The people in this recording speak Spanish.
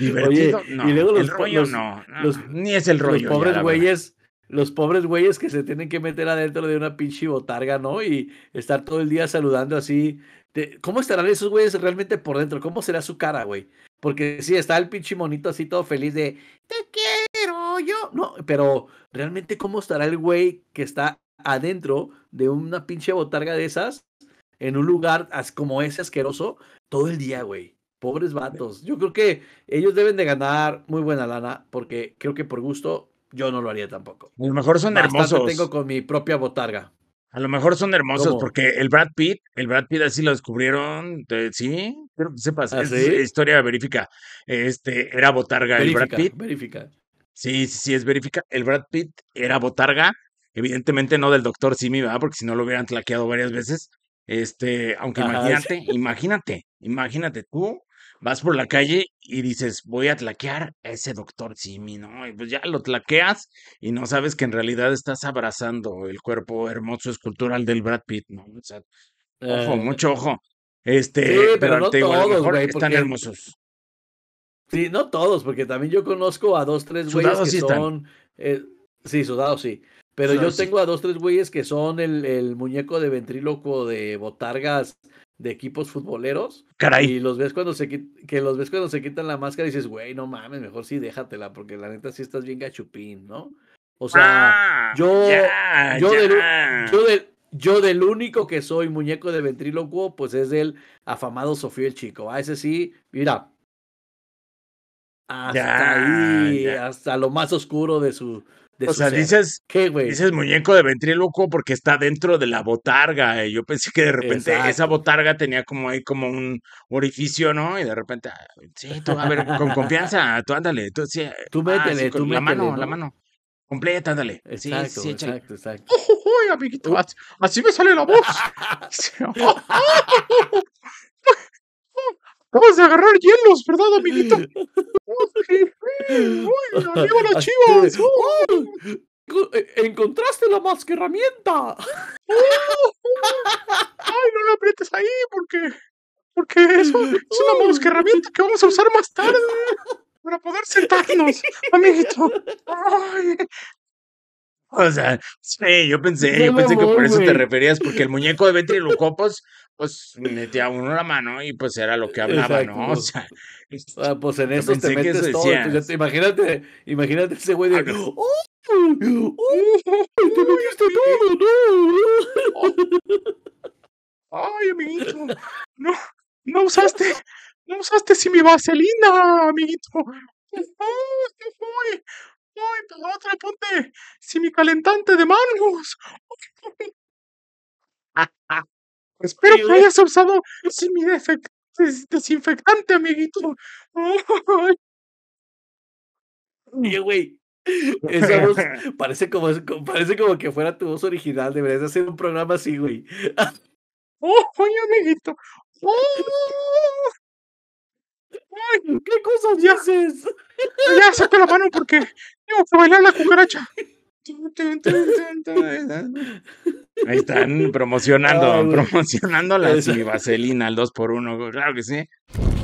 Y luego los, el no, ni es el rollo. Los pobres güeyes los pobres güeyes que se tienen que meter adentro de una pinche botarga, ¿no? Y estar todo el día saludando así. ¿Cómo estarán esos güeyes realmente por dentro? ¿Cómo será su cara, güey? Porque si está el pinche monito así todo feliz de, te quiero yo. No, pero realmente cómo estará el güey que está adentro de una pinche botarga de esas, en un lugar como ese asqueroso, todo el día, güey. Pobres vatos. Yo creo que ellos deben de ganar muy buena lana porque creo que por gusto yo no lo haría tampoco. A lo mejor son hermosos. tengo con mi propia botarga. A lo mejor son hermosos porque el Brad Pitt, el Brad Pitt así lo descubrieron, eh, sí, pero sepas, ¿Ah, historia verifica. Este era botarga el Brad Pitt. Verifica. Sí, sí, sí, es verifica. El Brad Pitt era botarga, evidentemente no del doctor Simi, ¿verdad? Porque si no lo hubieran tlaqueado varias veces. Este, aunque imagínate, imagínate, imagínate tú vas por la calle y dices, voy a tlaquear a ese doctor Simi, ¿no? Y pues ya lo tlaqueas y no sabes que en realidad estás abrazando el cuerpo hermoso escultural del Brad Pitt, ¿no? O sea, ojo, eh. mucho ojo. Este, pero, no todos, güey. están hermosos. Sí, no todos, porque también yo conozco a dos, tres güeyes que sí son. Eh, sí, sudados sí. Pero yo tengo a dos, tres güeyes que son el, el muñeco de ventríloco de Botargas de equipos futboleros. Caray. Y los ves cuando se, que los ves cuando se quitan la máscara y dices, güey, no mames, mejor sí déjatela, porque la neta sí estás bien gachupín, ¿no? O sea, ah, yo, yo, Del, yo, del, único que soy muñeco de ventrílocuo, pues es del afamado Sofía el Chico. A ah, ese sí, mira. Hasta ahí, hasta lo más oscuro de su, o sea, dices, ¿Qué, dices muñeco de ventriloquio porque está dentro de la botarga. Y eh. Yo pensé que de repente esa botarga tenía como ahí como un orificio, ¿no? Y de repente, ah, sí, tú, a ver, con confianza, tú ándale, tú, sí, eh, tú ah, métele, tú la mano, la mano. Completa, ándale. Exacto, sí, sí, exacto, exacto. Uy, amiguito, uh. así, me sale la voz. Vamos a agarrar hielos, ¿verdad, amiguito? ¡Uy, ¡Arriba los chivos! ¡Oh! E, ¡Encontraste la más que herramienta! ¡Oh! ¡Oh! ¡Ay, no la aprietes ahí porque, porque eso es una más que que vamos a usar más tarde! para poder sentarnos, amiguito. O sea, sí, yo pues pensé, yo pensé que por eso te referías, porque el muñeco de ventriloquopos, pues metía uno la mano y pues era lo que hablaba, ¿no? O sea, ah, pues en eso te metes pues, imagínate, imagínate ese güey de. Ah, ¡Oh! ¡Oh! ¡No! ¡Ay, amiguito! ¡No! ¡No usaste! ¡No usaste si mi vaselina, amiguito! ¡Oh, qué fue! ¡Ay, para pues otro ponte semicalentante de mangos! Espero que hayas usado semi desinfectante, amiguito. Oye, güey. voz parece como, parece como que fuera tu voz original. Deberías hacer un programa así, güey. ¡Oh, oye, amiguito! ¡Oh! ¡Ay! ¿Qué cosas ya haces? Ya saca la mano porque tengo que bailar la cucaracha. Ahí están promocionando, promocionando la vaselina al 2x1, claro que sí.